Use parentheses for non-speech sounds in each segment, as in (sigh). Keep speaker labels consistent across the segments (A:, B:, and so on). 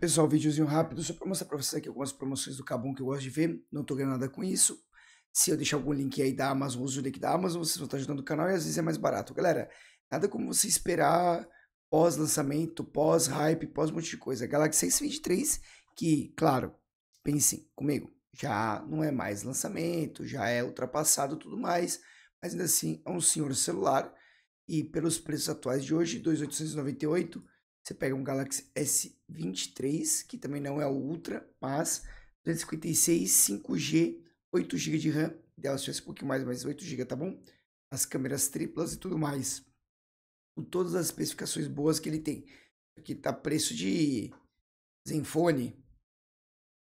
A: Pessoal, videozinho rápido, só para mostrar para vocês aqui algumas promoções do Cabum que eu gosto de ver, não tô ganhando nada com isso. Se eu deixar algum link aí da Amazon, ou o link da Amazon, vocês vão estar ajudando o canal e às vezes é mais barato. Galera, nada como você esperar pós-lançamento, pós-hype, pós um monte de coisa. Galaxy S23, que, claro, pensem comigo, já não é mais lançamento, já é ultrapassado tudo mais, mas ainda assim é um senhor celular e pelos preços atuais de hoje, 2.898, você pega um Galaxy S23, 23, que também não é Ultra, mas 256, 5G, 8 GB de RAM, dela se um pouquinho mais, mas 8 GB tá bom? As câmeras triplas e tudo mais. Com todas as especificações boas que ele tem. Aqui tá preço de Zenfone.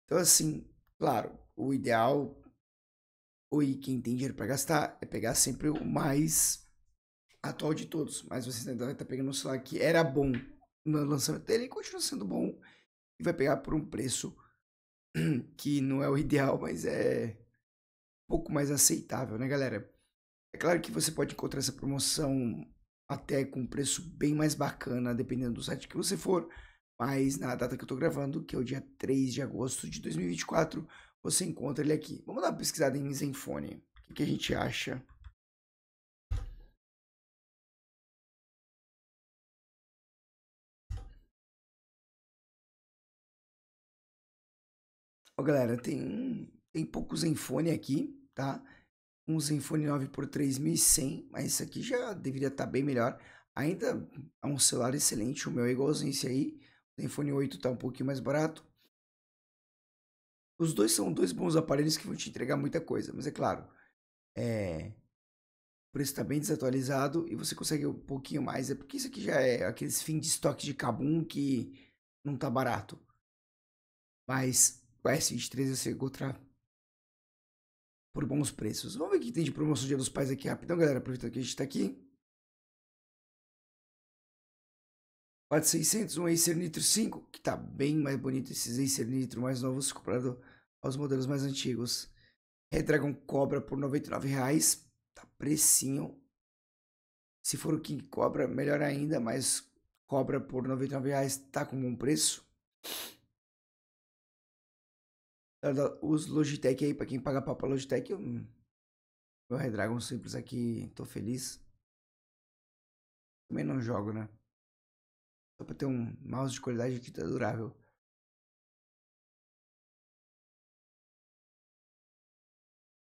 A: Então assim, claro, o ideal oi, quem tem dinheiro para gastar é pegar sempre o mais atual de todos, mas você ainda tá vai tá pegando um celular que era bom no lançamento dele e continua sendo bom. E vai pegar por um preço (clears throat) que não é o ideal, mas é um pouco mais aceitável, né, galera? É claro que você pode encontrar essa promoção até com um preço bem mais bacana, dependendo do site que você for. Mas na data que eu estou gravando, que é o dia 3 de agosto de 2024, você encontra ele aqui. Vamos dar uma pesquisada em Zenfone. O que a gente acha? Ó, galera, tem, tem pouco Zenfone aqui, tá? Um Zenfone 9 por 3100, mas isso aqui já deveria estar tá bem melhor. Ainda é um celular excelente, o meu é igualzinho esse aí. O Zenfone 8 tá um pouquinho mais barato. Os dois são dois bons aparelhos que vão te entregar muita coisa, mas é claro, é, o preço está bem desatualizado e você consegue um pouquinho mais. É porque isso aqui já é aqueles fim de estoque de cabum que não tá barato. Mas com S23 você por bons preços. Vamos ver o que tem de promoção Dia dos Pais aqui rapidão, galera. Aproveitando que a gente está aqui. 4600, um Acer Nitro 5, que está bem mais bonito esses Acer Nitro mais novos comparado aos modelos mais antigos. Redragon Cobra por R$ reais, tá precinho. Se for o King Cobra, melhor ainda, mas Cobra por R$ reais tá com bom preço. Os Logitech aí, pra quem paga pau pra Logitech, eu... meu Redragon simples aqui, tô feliz. Também não jogo, né? Só pra ter um mouse de qualidade aqui tá durável.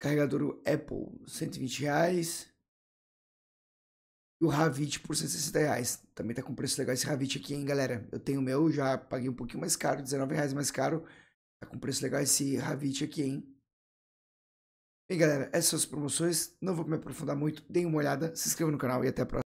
A: Carregador Apple, 120 reais. E o Ravit por 160 reais. Também tá com preço legal esse Ravit aqui, hein, galera. Eu tenho o meu, já paguei um pouquinho mais caro, 19 reais mais caro. Tá com preço legal esse Ravit aqui, hein? Bem, galera, essas são as promoções. Não vou me aprofundar muito. Deem uma olhada, se inscreva no canal e
B: até a próxima.